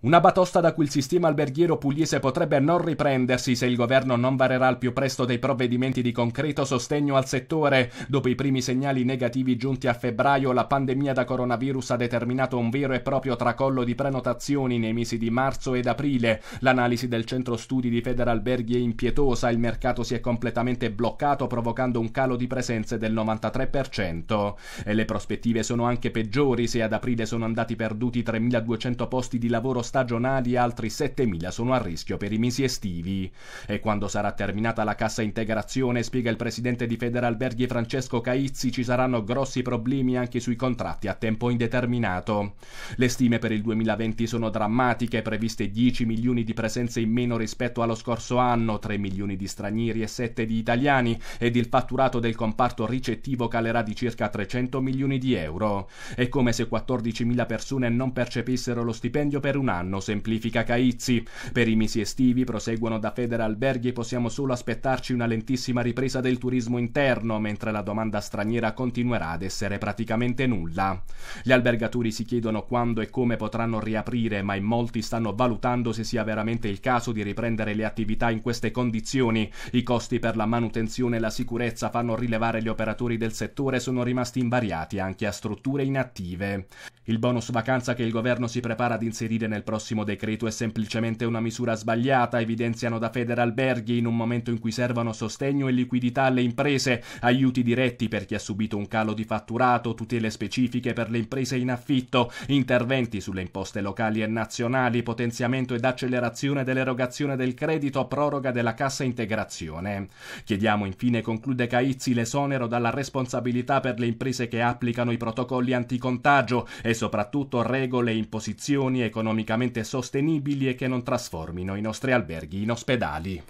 Una batosta da cui il sistema alberghiero pugliese potrebbe non riprendersi se il governo non varerà al più presto dei provvedimenti di concreto sostegno al settore. Dopo i primi segnali negativi giunti a febbraio, la pandemia da coronavirus ha determinato un vero e proprio tracollo di prenotazioni nei mesi di marzo ed aprile. L'analisi del centro studi di Federalberghi è impietosa, il mercato si è completamente bloccato provocando un calo di presenze del 93%. E le prospettive sono anche peggiori se ad aprile sono andati perduti 3.200 posti di lavoro stagionali e altri 7.000 sono a rischio per i mesi estivi. E quando sarà terminata la cassa integrazione, spiega il presidente di Federalberghi Francesco Caizzi, ci saranno grossi problemi anche sui contratti a tempo indeterminato. Le stime per il 2020 sono drammatiche, previste 10 milioni di presenze in meno rispetto allo scorso anno, 3 milioni di stranieri e 7 di italiani, ed il fatturato del comparto ricettivo calerà di circa 300 milioni di euro. È come se 14.000 persone non percepissero lo stipendio per un anno arriveranno, semplifica Caizzi. Per i mesi estivi proseguono da federa alberghi e possiamo solo aspettarci una lentissima ripresa del turismo interno, mentre la domanda straniera continuerà ad essere praticamente nulla. Gli albergatori si chiedono quando e come potranno riaprire, ma in molti stanno valutando se sia veramente il caso di riprendere le attività in queste condizioni. I costi per la manutenzione e la sicurezza fanno rilevare gli operatori del settore sono rimasti invariati anche a strutture inattive. Il bonus vacanza che il governo si prepara ad inserire nel prossimo decreto è semplicemente una misura sbagliata, evidenziano da Federalberghi in un momento in cui servono sostegno e liquidità alle imprese, aiuti diretti per chi ha subito un calo di fatturato, tutele specifiche per le imprese in affitto, interventi sulle imposte locali e nazionali, potenziamento ed accelerazione dell'erogazione del credito, proroga della cassa integrazione. Chiediamo infine, conclude Caizzi, l'esonero dalla responsabilità per le imprese che applicano i protocolli anticontagio e soprattutto regole e imposizioni economicamente economicamente sostenibili e che non trasformino i nostri alberghi in ospedali.